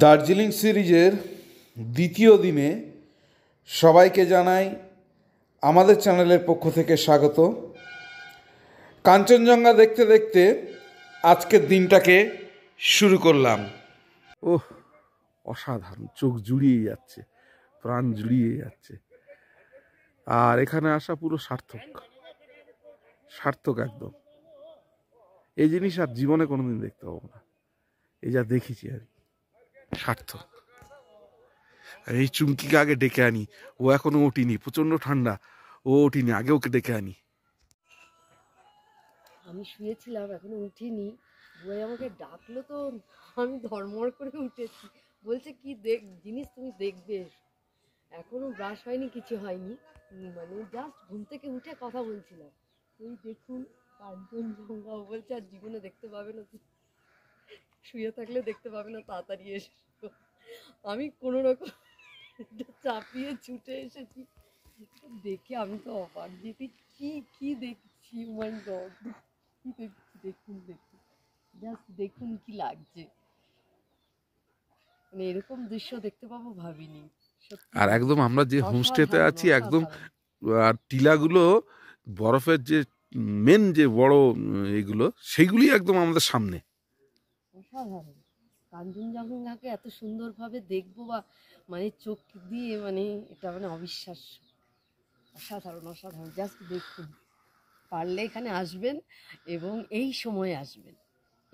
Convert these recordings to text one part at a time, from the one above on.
দার্জিলিং সিরিজের দ্বিতীয় দিনে সবাইকে জানাই আমাদের চ্যানেলের পক্ষ থেকে স্বাগত কাঞ্চনজঙ্ঘা দেখতে দেখতে আজকের দিনটাকে শুরু করলাম ও অসাধারণ চোখ জুড়িয়ে যাচ্ছে প্রাণ জুড়িয়ে যাচ্ছে আর এখানে আসা পুরো সার্থক সার্থক একদম এই জিনিস আর জীবনে কোনোদিন দেখতে পাবো না এই যা দেখেছি আর সার্থক আর এই চুমকিকে আগে ডেকে আনি ও এখনো ওঠিনি প্রচণ্ড ঠান্ডা ও ওঠিনি আগে ওকে ডেকে আনি আমি শুয়েছিলাম এখনো উঠিনি বই আমাকে ডাকলো তো আমি ধর্মর করে উঠেছি বলছে কি দেখ জিনিস তুমি দেখবে এখনো ব্রাশ হয়নি কিছু হয়নি মানে জাস্ট ঘুম থেকে উঠে কথা বলছিলাম তুই দেখুন কাঞ্চনজঙ্ঘা বলছে আর জীবনে দেখতে পাবে না শুয়ে থাকলে দেখতে পাবে না তাড়াতাড়ি এসে আমি কোনো রকম চাপিয়ে ছুটে এসেছি দেখে আমি তো অবাক যেতে কি কি দেখছি মাই oh গড কি দেখছি দেখুন দেখুন জাস্ট দেখুন কি লাগছে মানে এরকম দৃশ্য দেখতে পাবো ভাবিনি আর একদম আমরা যে হোমস্টেতে আছি একদম আর টিলাগুলো বরফের যে মেন যে বড় এগুলো সেইগুলি একদম আমাদের সামনে কাঞ্চনজঙ্ঘা কাঞ্চনজঙ্ঘাকে এত সুন্দরভাবে দেখবো বা মানে চোখ দিয়ে মানে এটা মানে অবিশ্বাস্য অসাধারণ অসাধারণ জাস্ট দেখুন পারলে এখানে আসবেন এবং এই সময় আসবেন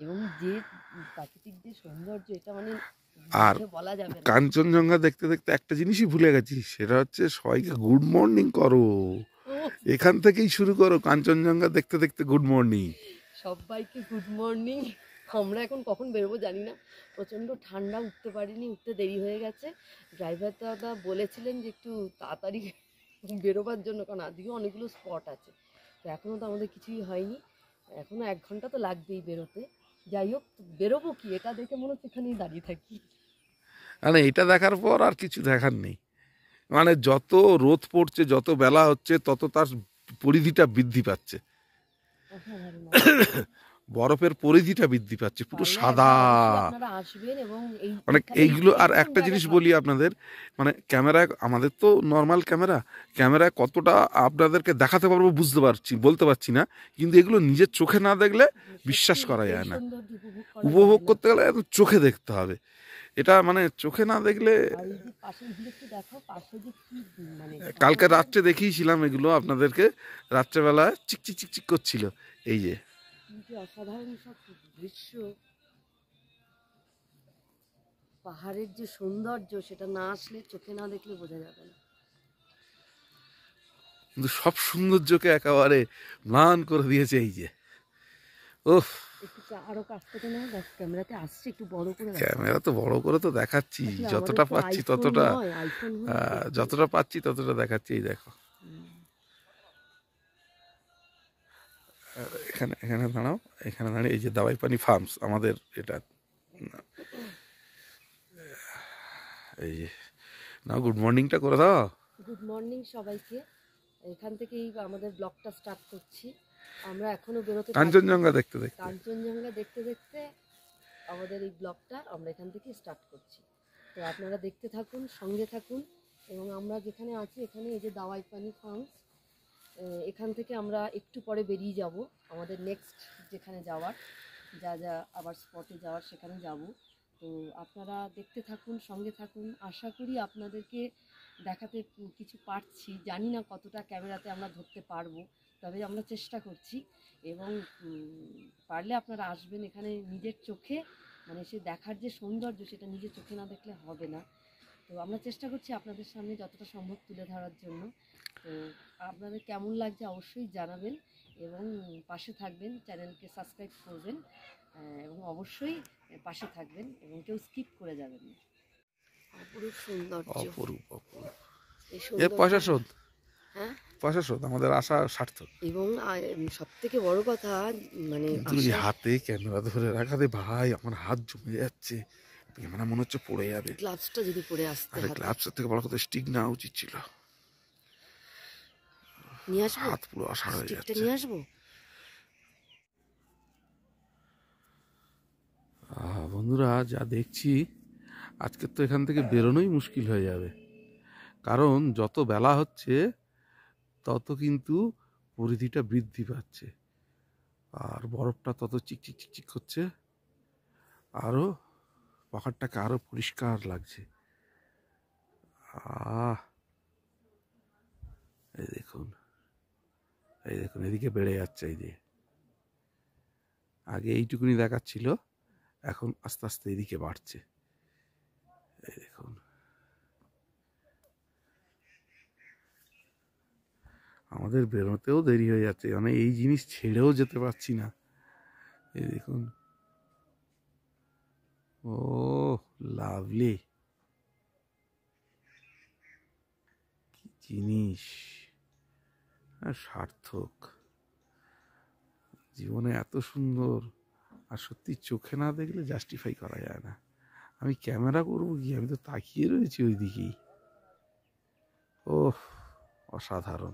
এবং যে প্রাকৃতিক যে সৌন্দর্য এটা মানে আর কাঞ্চনজঙ্ঘা দেখতে দেখতে একটা জিনিসই ভুলে গেছি সেটা হচ্ছে সবাইকে গুড মর্নিং করো এখান থেকেই শুরু করো কাঞ্চনজঙ্ঘা দেখতে দেখতে গুড মর্নিং সবাইকে গুড মর্নিং আমরা এখন কখন বেরোবো জানি না প্রচণ্ড ঠান্ডা উঠতে পারিনি উঠতে দেরি হয়ে গেছে ড্রাইভার দাদা বলেছিলেন যে একটু তাড়াতাড়ি বেরোবার জন্য কারণ আদিও অনেকগুলো স্পট আছে তো এখনও তো আমাদের কিছুই হয়নি এখনও এক ঘন্টা তো লাগবেই বেরোতে যাই হোক বেরোবো কি এটা দেখে মনে হচ্ছে এখানেই দাঁড়িয়ে থাকি মানে এটা দেখার পর আর কিছু দেখার নেই মানে যত রোদ পড়ছে যত বেলা হচ্ছে তত তার পরিধিটা বৃদ্ধি পাচ্ছে বরফের পরিধিটা বৃদ্ধি পাচ্ছে পুরো সাদা মানে এইগুলো আর একটা জিনিস বলি আপনাদের মানে ক্যামেরায় আমাদের তো নর্মাল ক্যামেরা ক্যামেরায় কতটা আপনাদেরকে দেখাতে পারবো বুঝতে পারছি বলতে পারছি না কিন্তু এগুলো নিজের চোখে না দেখলে বিশ্বাস করা যায় না উপভোগ করতে গেলে চোখে দেখতে হবে এটা মানে চোখে না দেখলে মানে কালকে রাত্রে দেখিয়েছিলাম এগুলো আপনাদেরকে রাত্রেবেলা চিকচিক চিকচিক করছিল এই যে কি অসাধারণ সব দৃশ্য পাহাড়ের যে সৌন্দর্য সেটা না আসলে চোখে না দেখলে বোঝা যাবে না কিন্তু সব সৌন্দর্যকে একেবারে ম্লান করে দিয়েছে এই যে ওহ আরো কাছ থেকে না ক্যামেরাতে আসছে একটু বড় করে ক্যামেরা তো বড় করে তো দেখাচ্ছি যতটা পাচ্ছি ততটা হ্যাঁ, যতটা পাচ্ছি ততটা দেখাচ্ছি এই দেখো এখানে এখানে দাঁড়াও এখানে দাঁড়িয়ে এই যে দাবাই পানি ফার্মস আমাদের এটা এই যে না গুড মর্নিংটা করে দাও গুড মর্নিং সবাইকে এখান থেকেই আমাদের ব্লগটা স্টার্ট করছি আমরা এখনো বেরোতে কাঞ্চনজঙ্ঘা দেখতে দেখতে কাঞ্চনজঙ্ঘা দেখতে দেখতে আমাদের এই ব্লগটা আমরা এখান থেকে স্টার্ট করছি তো আপনারা দেখতে থাকুন সঙ্গে থাকুন এবং আমরা যেখানে আছি এখানে এই যে দাওয়াই পানি ফার্মস এখান থেকে আমরা একটু পরে বেরিয়ে যাব আমাদের নেক্সট যেখানে যাওয়ার যা যা আবার স্পটে যাওয়ার সেখানে যাব তো আপনারা দেখতে থাকুন সঙ্গে থাকুন আশা করি আপনাদেরকে দেখাতে কিছু পারছি জানি না কতটা ক্যামেরাতে আমরা ধরতে পারবো তবে আমরা চেষ্টা করছি এবং পারলে আপনারা আসবেন এখানে নিজের চোখে মানে সে দেখার যে সৌন্দর্য সেটা নিজের চোখে না দেখলে হবে না তো আমরা চেষ্টা করছি আপনাদের সামনে যতটা সম্ভব তুলে ধরার জন্য তো আপনাদের কেমন লাগছে অবশ্যই জানাবেন এবং পাশে থাকবেন চ্যানেলকে সাবস্ক্রাইব করবেন এবং অবশ্যই পাশে থাকবেন এবং কেউ স্কিপ করে যাবেন না পয়সা শোধ হ্যাঁ পয়সা শোধ আমাদের আশা এবং সব থেকে কথা মানে হাতে ধরে ভাই আমার হাত জমে যাচ্ছে মনে হচ্ছে পড়ে যাবে গ্লাভসটা যদি আসতে গ্লাভসের থেকে কথা স্টিক নেওয়া উচিত ছিল নিয়ে হাত পুরো হয়ে যাচ্ছে বন্ধুরা যা দেখছি আজকে তো এখান থেকে বেরোনোই মুশকিল হয়ে যাবে কারণ যত বেলা হচ্ছে তত কিন্তু পরিধিটা বৃদ্ধি পাচ্ছে আর বরফটা তত চিকচিক চিকচিক হচ্ছে আরও পাহাড়টাকে আরও পরিষ্কার লাগছে আহ দেখুন এই দেখুন এদিকে বেড়ে যাচ্ছে এই যে আগে এইটুকুনি দেখাচ্ছিল এখন আস্তে আস্তে এদিকে বাড়ছে এই দেখুন আমাদের বেরোতেও দেরি হয়ে যাচ্ছে মানে এই জিনিস ছেড়েও যেতে পারছি না এই দেখুন ও লাভলি কি জিনিস হ্যাঁ, সার্থক জীবনে এত সুন্দর আর সত্যি চোখে না দেখলে জাস্টিফাই করা যায় না আমি ক্যামেরা করবো কি আমি তো তাকিয়ে রয়েছি ওই দিকেই ও অসাধারণ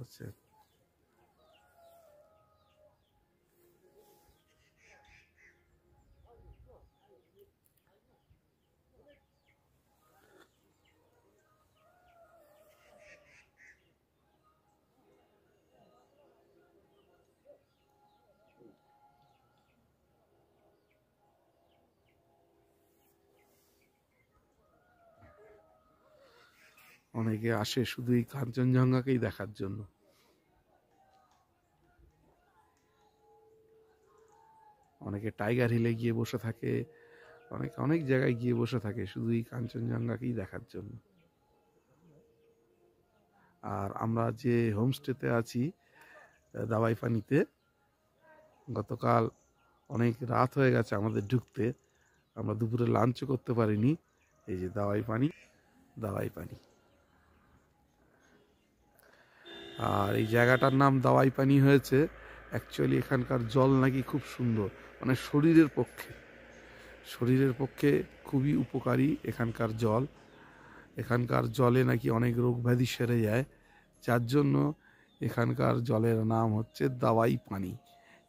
হচ্ছে অনেকে আসে শুধু এই কাঞ্চনজঙ্ঘাকেই দেখার জন্য অনেকে টাইগার হিলে গিয়ে বসে থাকে অনেকে অনেক জায়গায় গিয়ে বসে থাকে শুধু এই কাঞ্চনজঙ্ঘাকেই দেখার জন্য আর আমরা যে হোমস্টেতে আছি দাবাই পানিতে গতকাল অনেক রাত হয়ে গেছে আমাদের ঢুকতে আমরা দুপুরে লাঞ্চ করতে পারিনি এই যে দাওয়াই পানি দাওয়াই পানি আর এই জায়গাটার নাম দাওয়াই পানি হয়েছে অ্যাকচুয়ালি এখানকার জল নাকি খুব সুন্দর মানে শরীরের পক্ষে শরীরের পক্ষে খুবই উপকারী এখানকার জল এখানকার জলে নাকি অনেক রোগ ব্যাধি সেরে যায় যার জন্য এখানকার জলের নাম হচ্ছে দাওয়াই পানি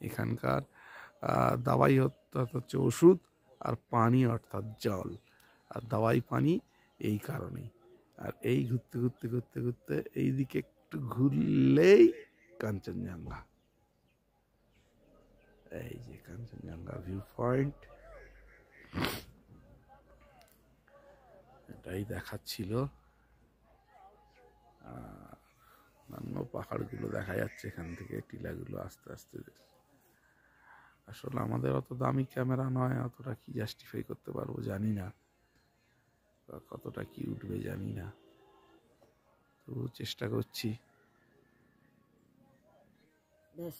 এখানকার দাওয়াই অর্থাৎ হচ্ছে ওষুধ আর পানি অর্থাৎ জল আর দাওয়াই পানি এই কারণেই আর এই ঘুরতে ঘুরতে ঘুরতে ঘুরতে এইদিকে একটু ঘুরলেই কাঞ্চনজঙ্ঘা এই যে কাঞ্চনজঙ্ঘা ভিউ পয়েন্ট এটাই দেখাচ্ছিল অন্য পাহাড়গুলো দেখা যাচ্ছে এখান থেকে টিলাগুলো আস্তে আস্তে আসলে আমাদের অত দামি ক্যামেরা নয় অতটা কি জাস্টিফাই করতে পারবো জানি না কতটা কি উঠবে জানি না तो चेष्टा कर ব্যাস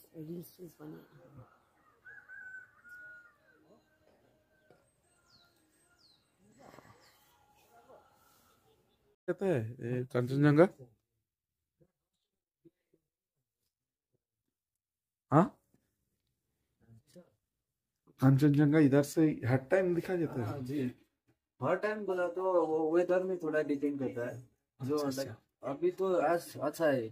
कंचनजंगा इधर से हर टाइम दिखा जाता है जी हर टाइम बोला तो वो वेदर में थोड़ा डिपेंड करता है जो अच्छा, अभी तो आज अच्छा है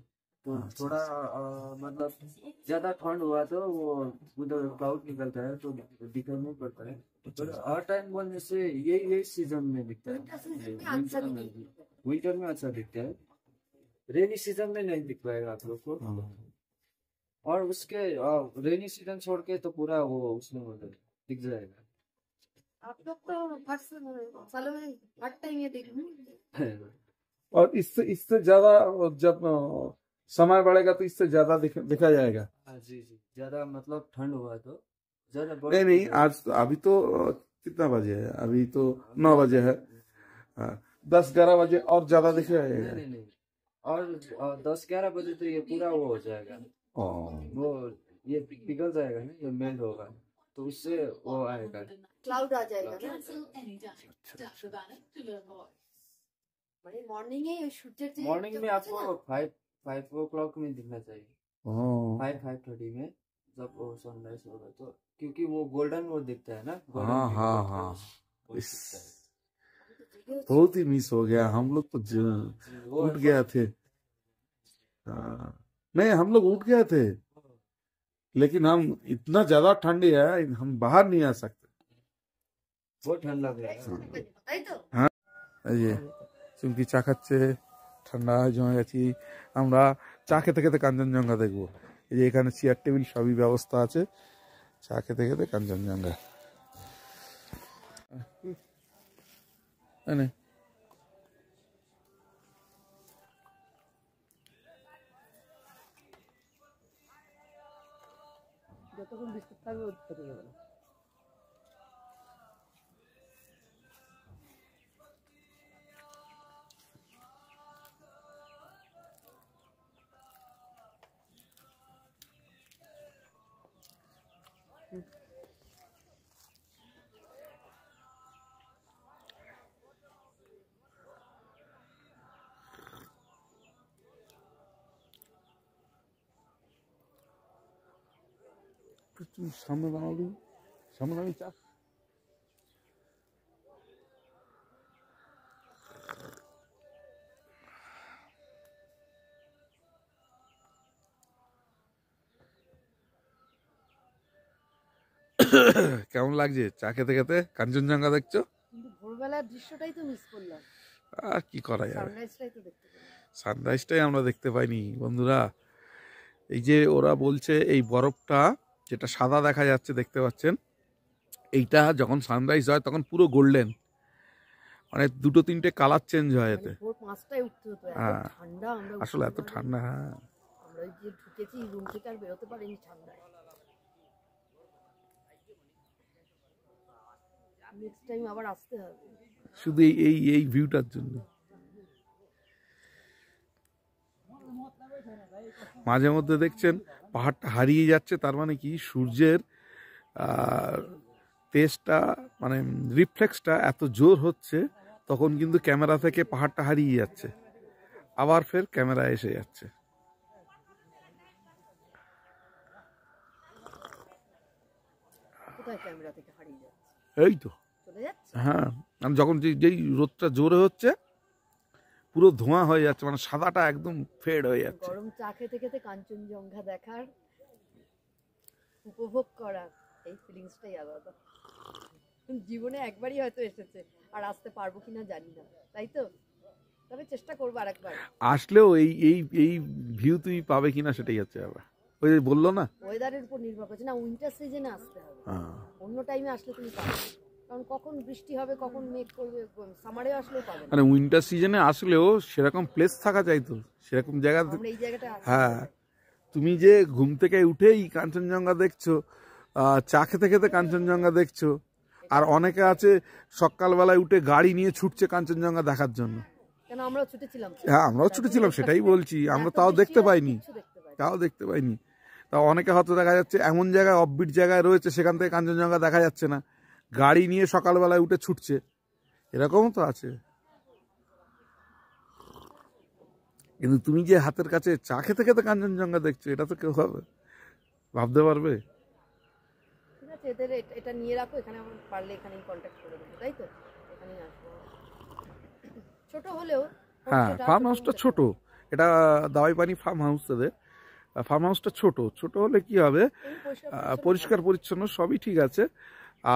तो हाँ, अच्छा, थोड़ा अच्छा। मतलब ज्यादा ठंड हुआ तो वो उधर क्लाउड निकलता है तो दिखा नहीं पड़ता है अच्छा। हर टाइम बोलने से यही यही सीजन में दिखता है विंटर में अच्छा दिखता है रेनी सीजन में नहीं दिख पाएगा आप लोग को हाँ। और उसके रेनी सीजन छोड़ के तो पूरा वो उसमें दिख जाएगा आप लोग तो फर्स्ट सालों में हर टाइम ये देख और इससे इससे ज्यादा जब समय बढ़ेगा तो इससे ज्यादा दिखा जाएगा हाँ, जी जी ज्यादा मतलब ठंड हुआ तो ज्यादा नहीं नहीं आज तो, अभी तो कितना बजे है अभी तो हाँ, नौ तो बजे है हाँ, दस ग्यारह बजे और ज्यादा दिख जाएगा नहीं, नहीं, और दस ग्यारह बजे तो ये पूरा वो हो जाएगा वो ये पिघल जाएगा ना ये मेल होगा तो उससे वो आएगा क्लाउड आ जाएगा मॉर्निंग तो तो में आपको फाइव ओ क्लॉक में दिखना चाहिए फाइव फाइव थर्टी में जब सनराइज होगा तो क्योंकि वो गोल्डन वो दिखता है ना हाँ हाँ हाँ तो बहुत ही मिस हो गया हम लोग तो उठ गया थे आ, हाँ। नहीं हम लोग उठ गया थे लेकिन हम इतना ज्यादा ठंडी है हम बाहर नहीं आ सकते बहुत ठंड लग रहा है हाँ ये চুমকি চা খাচ্ছে ঠান্ডা জমে গেছি আমরা চা খেতে খেতে কাঞ্চনজঙ্ঘা দেখবো এই যে এখানে চেয়ার টেবিল সবই ব্যবস্থা আছে চা খেতে খেতে কাঞ্চনজঙ্ঘা যতক্ষণ বিস্কুট থাকবে তুই সামনে দাঁড়াবি সামনে দাঁড়িয়ে চাষ কেমন লাগছে চা খেতে খেতে কাঞ্চনজঙ্ঘা দেখছো ভোরবেলার দৃশ্যটাই তো মিস করলাম আর কি করা যাবে সানরাইজটাই আমরা দেখতে পাইনি বন্ধুরা এই যে ওরা বলছে এই বরফটা যেটা সাদা দেখা যাচ্ছে দেখতে পাচ্ছেন এইটা যখন সানরাইজ হয় তখন পুরো গোল্ডেন মানে দুটো তিনটে কালার চেঞ্জ হয় এতে হ্যাঁ আসলে এত ঠান্ডা হ্যাঁ শুধু এই এই ভিউটার জন্য মাঝে মধ্যে দেখছেন পাহাড়টা হারিয়ে যাচ্ছে তার মানে কি সূর্যের তেজটা মানে রিফ্লেক্সটা এত জোর হচ্ছে তখন কিন্তু ক্যামেরা থেকে পাহাড়টা হারিয়ে যাচ্ছে আবার ফের ক্যামেরা এসে যাচ্ছে এই তো হ্যাঁ মানে যখন যেই রোদটা জোরে হচ্ছে পুরো ধোঁয়া হয়ে যাচ্ছে মানে সাদাটা একদম ফেড হয়ে যাচ্ছে গরম চা খেতে খেতে কাঞ্চনজঙ্ঘা দেখার উপভোগ করার এই ফিলিংসটাই আলাদা জীবনে একবারই হয়তো এসেছে আর আসতে পারবো কিনা জানি না তাই তো তবে চেষ্টা করবো আর একবার আসলেও এই এই এই ভিউ তুমি পাবে কিনা সেটাই হচ্ছে আবার ওই বললো না ওয়েদারের উপর নির্ভর করছে না উইন্টার সিজনে আসতে হবে হ্যাঁ। অন্য টাইমে আসলে তুমি পাবে কারণ কখন বৃষ্টি হবে কখন মেঘ করবে সামারে আসলেও পাবে মানে উইন্টার সিজনে আসলেও সেরকম প্লেস থাকা চাই তো সেরকম জায়গা এই জায়গাটা হ্যাঁ তুমি যে ঘুম থেকে উঠেই কাঞ্চনজঙ্ঘা দেখছো চা খেতে খেতে কাঞ্চনজঙ্ঘা দেখছো আর অনেকে আছে সকালবেলায় উঠে গাড়ি নিয়ে ছুটছে কাঞ্চনজঙ্ঘা দেখার জন্য আমরাও ছুটেছিলাম হ্যাঁ আমরাও ছুটেছিলাম সেটাই বলছি আমরা তাও দেখতে পাইনি তাও দেখতে পাইনি তা অনেকে হয়তো দেখা যাচ্ছে এমন জায়গায় অফবিট জায়গায় রয়েছে সেখান থেকে কাঞ্চনজঙ্ঘা দেখা যাচ্ছে না গাড়ি নিয়ে সকালবেলায় উঠে ছুটছে এরকমও তো আছে কিন্তু তুমি যে হাতের কাছে চা খেতে খেতে কাঞ্চনজঙ্ঘা দেখছো এটা তো কেউ হবে ভাবতে পারবে হ্যাঁ ফার্ম হাউসটা এটা পানি ফার্ম ফার্ম হাউসটা ছোট ছোট হলে কি হবে পরিষ্কার পরিচ্ছন্ন সবই ঠিক আছে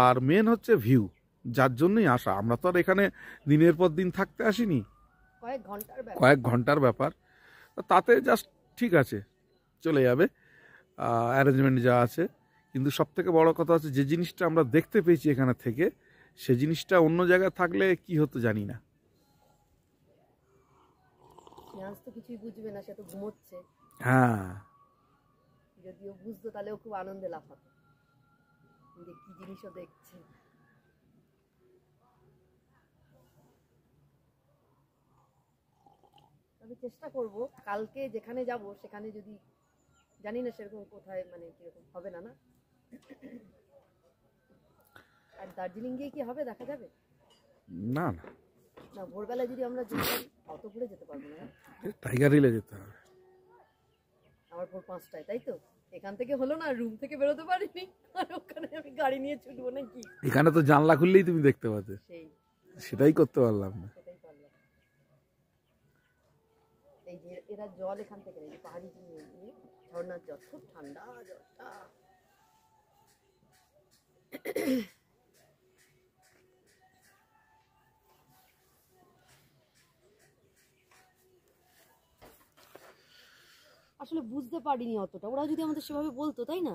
আর মেন হচ্ছে ভিউ যার জন্যই আসা আমরা তো আর এখানে দিনের পর দিন থাকতে আসিনি কয়েক ঘন্টার ব্যাপার তাতে জাস্ট ঠিক আছে চলে যাবে অ্যারেঞ্জমেন্ট যা আছে কিন্তু সব থেকে বড়ো কথা হচ্ছে যে জিনিসটা আমরা দেখতে পেয়েছি এখানে থেকে সে জিনিসটা অন্য জায়গায় থাকলে কি হতো জানি না হ্যাঁ যদিও বুঝতো তাহলে খুব আনন্দে লাফাতো যে কী জিনিসও দেখছে আমি চেষ্টা করব কালকে যেখানে যাব সেখানে যদি জানি না সেরকম কোথায় মানে কীরকম হবে না না আর দার্জিলিং গিয়ে কি হবে দেখা যাবে না না না ভোরবেলা যদি আমরা যাই অত ঘুরে যেতে পারবো না টাইগার হিলে যেতে হবে আমার ভোর পাঁচটায় তাই তো এখান থেকে হলো না রুম থেকে বেরোতে পারিনি আর ওখানে আমি গাড়ি নিয়ে ছুটবো নাকি এখানে তো জানলা খুললেই তুমি দেখতে পাতে সেই সেটাই করতে পারলাম না সেটাই পারলাম এই যে এরা জল এখান থেকে এই পাহাড়ি ঝর্ণার জল খুব ঠান্ডা জলটা আসলে বুঝতে পারিনি অতটা ওরা যদি আমাদের সেভাবে বলতো তাই না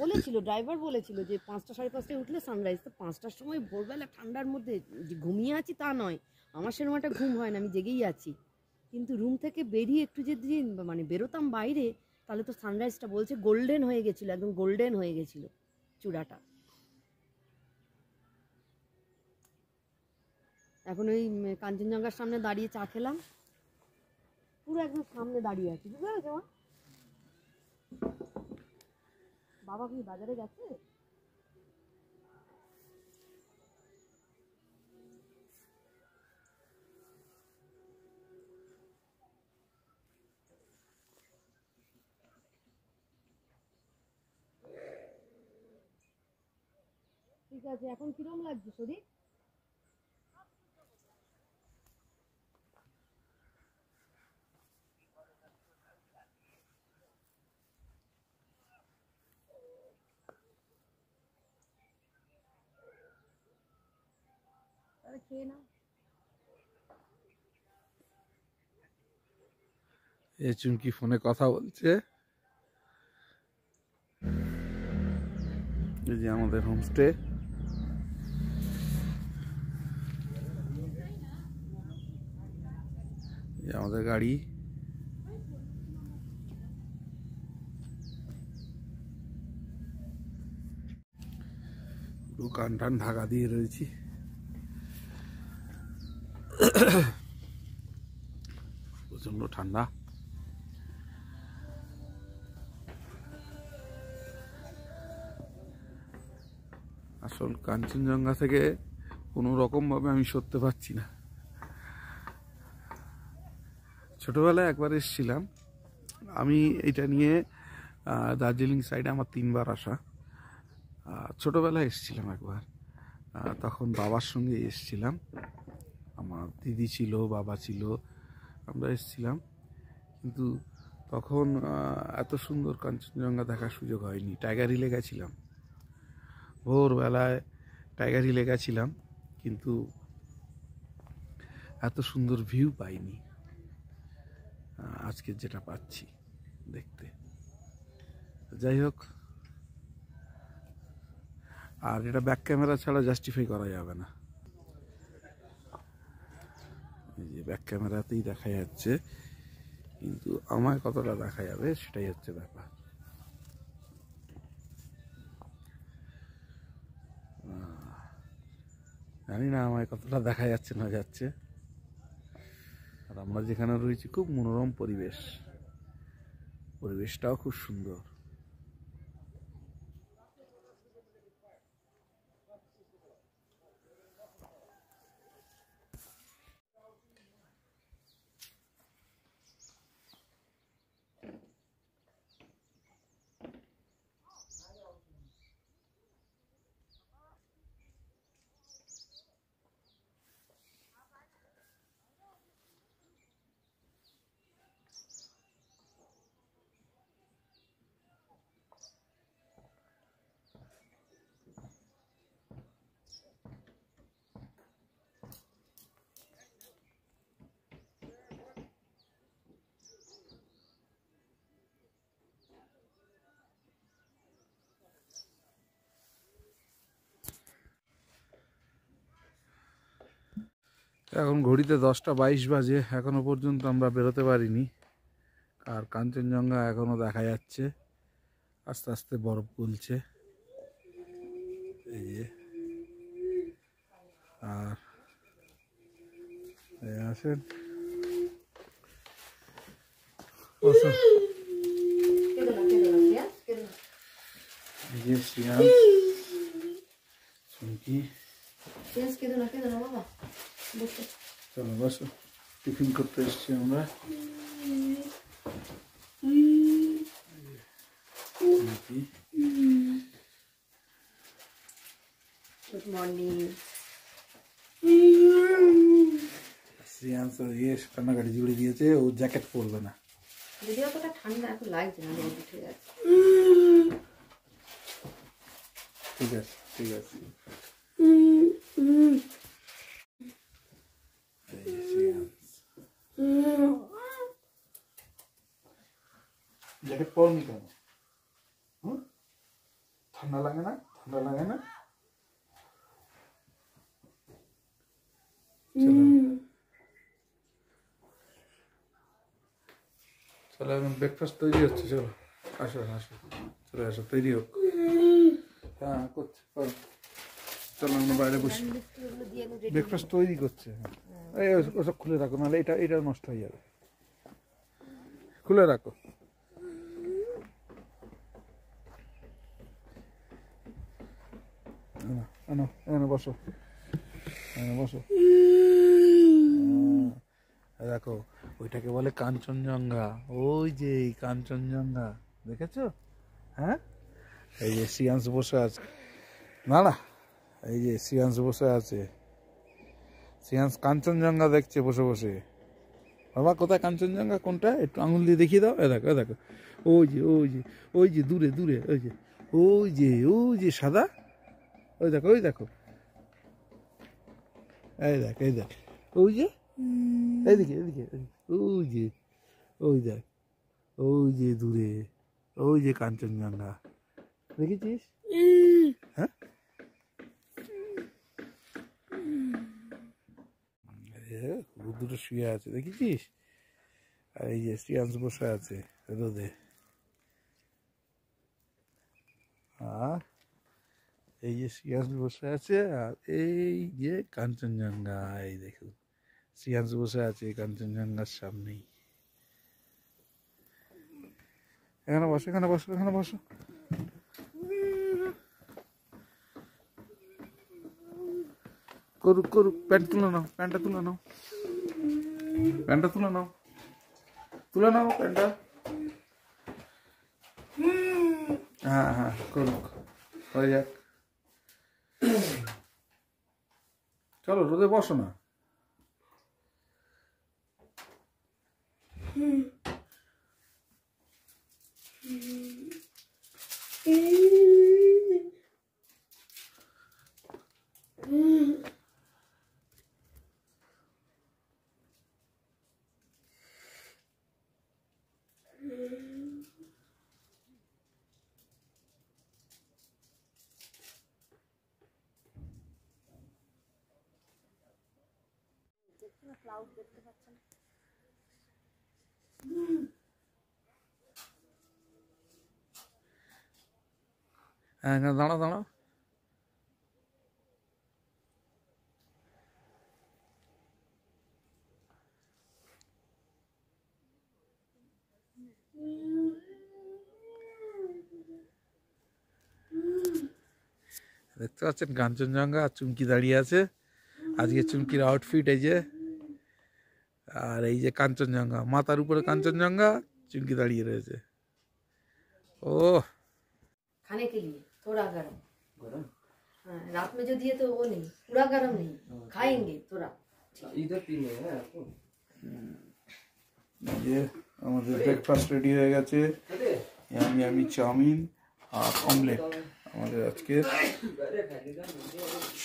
বলেছিল ড্রাইভার বলেছিল যে পাঁচটা সাড়ে পাঁচটায় উঠলে সানরাইজ তো পাঁচটার সময় ভোরবেলা ঠান্ডার মধ্যে যে ঘুমিয়ে আছি তা নয় আমার সেরকম একটা ঘুম হয় না আমি জেগেই আছি কিন্তু রুম থেকে বেরিয়ে একটু যদি মানে বেরোতাম বাইরে তাহলে তো সানরাইজটা বলছে গোল্ডেন হয়ে গেছিলো একদম গোল্ডেন হয়ে গেছিল চূড়াটা এখন ওই কাঞ্চনজঙ্ঘার সামনে দাঁড়িয়ে চা খেলাম পুরো একদম সামনে দাঁড়িয়ে আছি বুঝতে পেরেছো মা বাবা কি বাজারে গেছে ঠিক আছে এখন কিরম লাগছে শরীর এ চুমকি ফোনে কথা বলছে এই যে আমাদের হোমস্টে আমাদের গাড়ি দোকান টান ঢাকা দিয়ে রয়েছি প্রচণ্ড ঠান্ডা আসল কাঞ্চনজঙ্ঘা থেকে কোনো রকমভাবে আমি সরতে পারছি না ছোটোবেলায় একবার এসেছিলাম আমি এটা নিয়ে দার্জিলিং সাইডে আমার তিনবার আসা ছোটোবেলায় এসেছিলাম একবার তখন বাবার সঙ্গে এসেছিলাম দিদি ছিল বাবা ছিল আমরা এসেছিলাম কিন্তু তখন এত সুন্দর কাঞ্চনজঙ্ঘা দেখার সুযোগ হয়নি টাইগার হিলে গেছিলাম ভোরবেলায় টাইগার হিলে গেছিলাম কিন্তু এত সুন্দর ভিউ পাইনি আজকে যেটা পাচ্ছি দেখতে যাই হোক আর এটা ব্যাক ক্যামেরা ছাড়া জাস্টিফাই করা যাবে না যে ব্যাক ক্যামেরাতেই দেখা যাচ্ছে কিন্তু আমার কতটা দেখা যাবে সেটাই হচ্ছে ব্যাপার জানি না আমায় কতটা দেখা যাচ্ছে না যাচ্ছে আর আমরা যেখানে রয়েছি খুব মনোরম পরিবেশ পরিবেশটাও খুব সুন্দর এখন ঘড়িতে দশটা বাইশ বাজে এখনও পর্যন্ত আমরা বেরোতে পারিনি আর কাঞ্চনজঙ্ঘা এখনও দেখা যাচ্ছে আস্তে আস্তে বরফ গলছে এই যে আর আসেন Yes, চলো বসো টিফিন করতে এসছি আমরা গুড মর্নিং শ্রিয়াংশ ইয়ে কান্নাকাটি জুড়ে দিয়েছে ও জ্যাকেট পরবে না যদি অতটা ঠান্ডা ঠিক আছে ঠিক আছে জ্যাকেট কেন ঠান্ডা লাগে না ঠান্ডা লাগে না চলো এখন ব্রেকফাস্ট তৈরি হচ্ছে চলো আসো আসো চলে আসো তৈরি হোক হ্যাঁ করছে চলো আমি বাইরে বসি ব্রেকফাস্ট তৈরি করছে হ্যাঁ ওসব খুলে রাখো নাহলে এটা এটা নষ্ট হয়ে যাবে খুলে রাখো আনো এখানে বসো বসো দেখো ওইটাকে বলে কাঞ্চনজঙ্ঘা ওই যে কাঞ্চনজঙ্ঘা দেখেছো হ্যাঁ এই যে সিয়ান্স বসে আছে না না এই যে সিয়ান্স বসে আছে সিয়ান্স কাঞ্চনজঙ্ঘা দেখছে বসে বসে বাবা কোথায় কাঞ্চনজঙ্ঘা কোনটা একটু আঙুল দিয়ে দেখিয়ে দাও এ দেখো এ দেখো ওই যে ওই যে ওই যে দূরে দূরে ওই যে ওই যে ওই যে সাদা ওই দেখো ওই দেখো এই দেখ এই দেখ ওই যে এইদিকে এদিকে ওই যে ওই দেখ ওই যে দূরে ওই যে কাঞ্চনজঙ্ঘা দেখেছিস হ্যাঁ দুটো শুয়ে আছে দেখেছিস আর এই যে শ্রিয়াংশ বসে আছে রোদে এই যে শ্রিয়াংশ বসে আছে আর এই যে কাঞ্চনজঙ্ঘা এই দেখুন শ্রিয়াংশ বসে আছে কাঞ্চনজঙ্ঘার সামনেই এখানে বসো এখানে বসো এখানে বসো করুক করুক প্যান্ট তুলে নাও প্যান্টটা তুলে নাও প্যান্টটা তুলে নাও তুলে নাও প্যান্টটা হ্যাঁ হ্যাঁ করুক হয়ে যাক চলো রোদে বসো না আরে না দানা দানা এটা তো আছে গঞ্জন জাঙ্গা আর চুমকি দাড়ি আছে আজ কি চুমকির আউটফিট আছে আর এই যে কাঞ্চনজঙ্ঘা মাথার উপরে কাঞ্চনজঙ্ঘা চুমকি দাঁড়িয়ে রয়েছে হ্যাঁ, ও খানে হ্যাঁ, আমাদের ব্রেকফাস্ট রেডি হয়ে গেছে আমি চাউমিন আর অমলেট আমাদের আজকে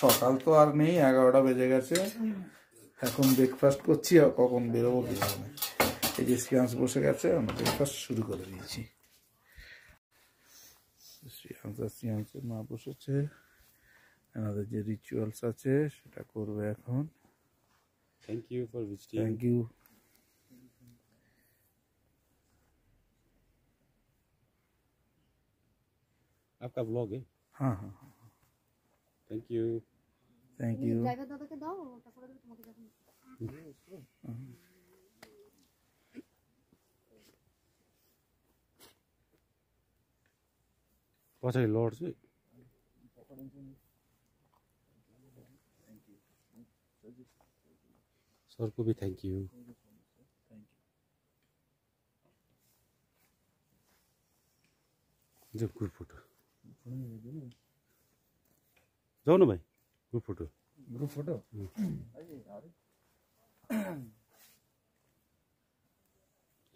সকাল তো আর নেই এগারোটা বেজে গেছে এখন ব্রেকফাস্ট করছি আর কখন বেরোবো বেরোবো না এই যে শ্রিয়াংশ বসে গেছে আমরা ব্রেকফাস্ট শুরু করে দিয়েছি শ্রিয়াংশ আর শ্রিয়াংশের মা বসেছে আমাদের যে রিচুয়ালস আছে সেটা করবে এখন thank you for visiting thank you আপনার ব্লগে হ্যাঁ হ্যাঁ হ্যাঁ থ্যাংক ইউ থ্যাংক ইউ पछाडि सरको बि थ्याङ्क यू जाउँ ग्रुप फोटो न भाइ group photo group photo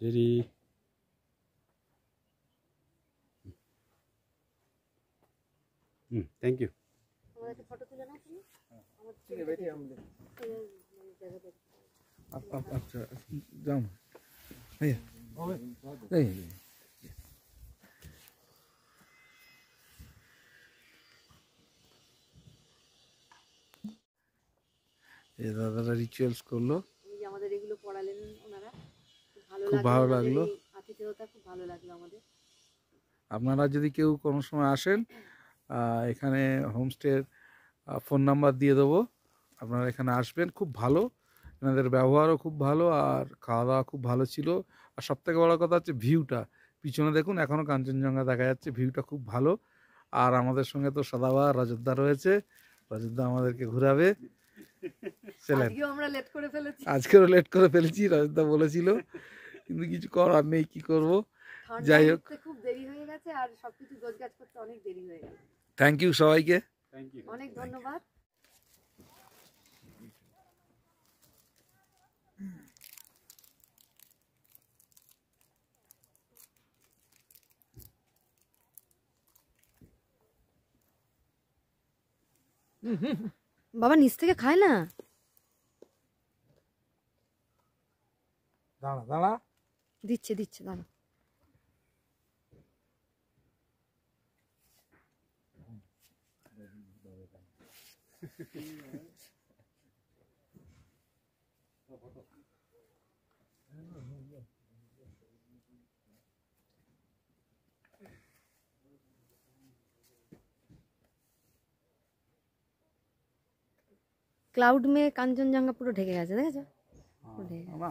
jerry hmm. hmm thank you photo tulana chahiye ab ab ab jam bhaiya ओए नहीं এই দাদারা রিচুয়ালস করলো আমাদের এগুলো পড়ালেন ওনারা খুব ভালো লাগলো আপনারা যদি কেউ কোনো সময় আসেন এখানে হোমস্টের ফোন নাম্বার দিয়ে দেবো আপনারা এখানে আসবেন খুব ভালো এনাদের ব্যবহারও খুব ভালো আর খাওয়া দাওয়া খুব ভালো ছিল আর সবথেকে বড় কথা হচ্ছে ভিউটা পিছনে দেখুন এখনও কাঞ্চনজঙ্ঘা দেখা যাচ্ছে ভিউটা খুব ভালো আর আমাদের সঙ্গে তো সাদাবা রাজতদা রয়েছে রাজতদা আমাদেরকে ঘুরাবে ছিলেন আজকেও লেট করে ফেলেছি রজতদা বলেছিল কিন্তু কিছু করার নেই কি যাই হোক খুব দেরি হয়ে গেছে আর সবকিছু গোজগাজ করতে অনেক দেরি হয়ে থ্যাংক ইউ সবাইকে অনেক ধন্যবাদ বাবা নিচ থেকে খায় না দাঁড়া দাঁড়া দিচ্ছে দিচ্ছে দাঁড়া क्लाउड में कांचनजंगा पूरा ढेके गया देखा हाँ,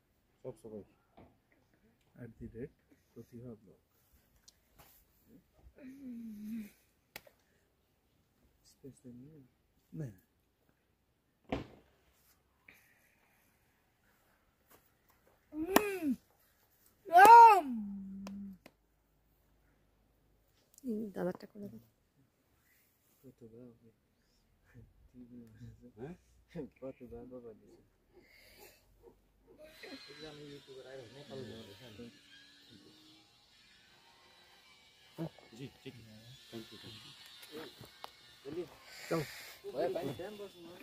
সবসময় at the rate Pratibha blog space দেন না দাদারটা করে দাও কত দাও কত দাও বাবা দিছে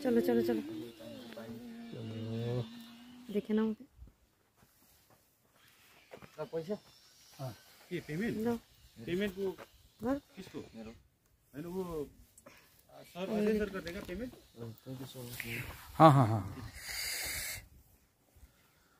चलो चलो चलो देखे ना मुझे पैसा पेमेंट पेमेंट वो किसको वो सर कर देगा पेमेंट हाँ हाँ हाँ, हाँ।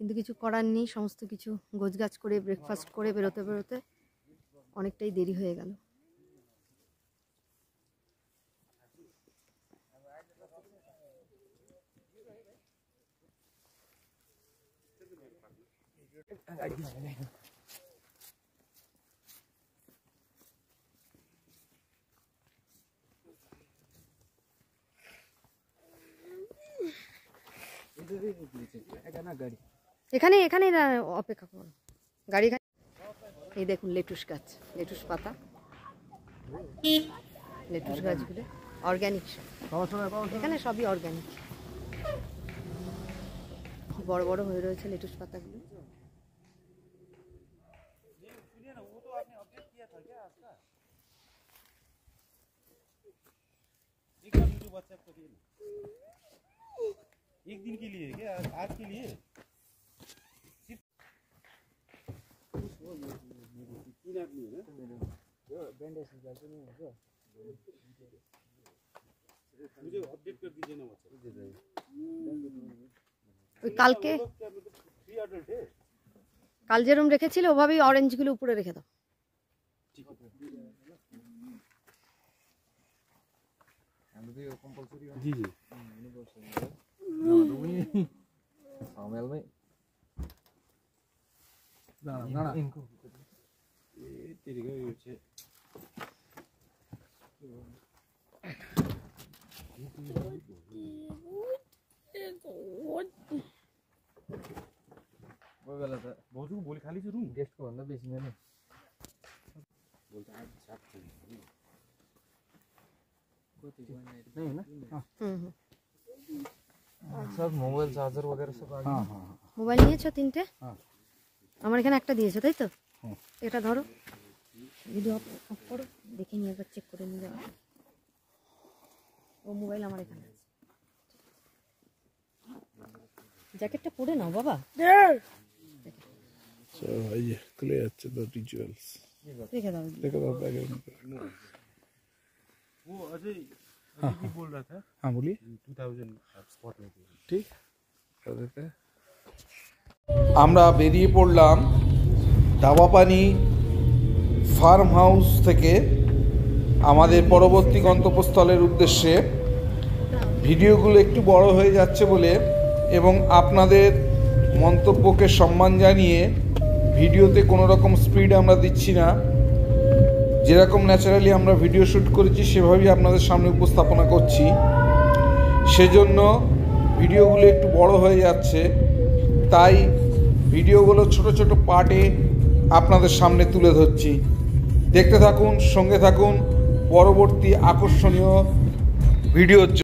কিন্তু কিছু করার নেই সমস্ত কিছু গোছগাছ করে ব্রেকফাস্ট করে বেরোতে বেরোতে অনেকটাই দেরি হয়ে গেল গাড়ি এখানে এখানে অপেক্ষা করুন গাড়ি এই দেখুন লেটুস গাছ লেটুস পাতা লেটুস গাছগুলো অর্গ্যানিক এখানে সবই অর্গ্যানিক বড় বড় হয়ে রয়েছে লেটুস পাতাগুলো एक একদিন के लिए क्या आज কালকে কাল যেরম রেখেছিল ওভাবেই অরেঞ্জগুলো উপরে রেখে দাও জি জি না না 때리가 খালি রুম টেস্ট করবেন না नहीं ना সব মোবাইল চার্জার वगैरह सब মোবাইল নিয়েছো তিনটে হ্যাঁ। আমার এখানে একটা দিয়েছো তাই তো এটা ধরো ভিডিও অফ করো দেখে নিয়ে একবার চেক করে নিয়ে যাওয়া ও মোবাইল আমার এখানে আছে জ্যাকেটটা পরে নাও বাবা সো এই খুলে যাচ্ছে দ্য রিচুয়ালস রেখে দাও রেখে দাও ব্যাগের মধ্যে ও अजय अभी बोल रहा था हाँ बोलिए 2000 स्पॉट में ठीक আমরা বেরিয়ে পড়লাম দাবাপানি ফার্ম হাউস থেকে আমাদের পরবর্তী গন্তব্যস্থলের উদ্দেশ্যে ভিডিওগুলো একটু বড় হয়ে যাচ্ছে বলে এবং আপনাদের মন্তব্যকে সম্মান জানিয়ে ভিডিওতে কোনো রকম স্পিড আমরা দিচ্ছি না যেরকম ন্যাচারালি আমরা ভিডিও শ্যুট করেছি সেভাবেই আপনাদের সামনে উপস্থাপনা করছি সেজন্য ভিডিওগুলো একটু বড় হয়ে যাচ্ছে তাই ভিডিওগুলো ছোট ছোট পার্টে আপনাদের সামনে তুলে ধরছি দেখতে থাকুন সঙ্গে থাকুন পরবর্তী আকর্ষণীয় ভিডিওর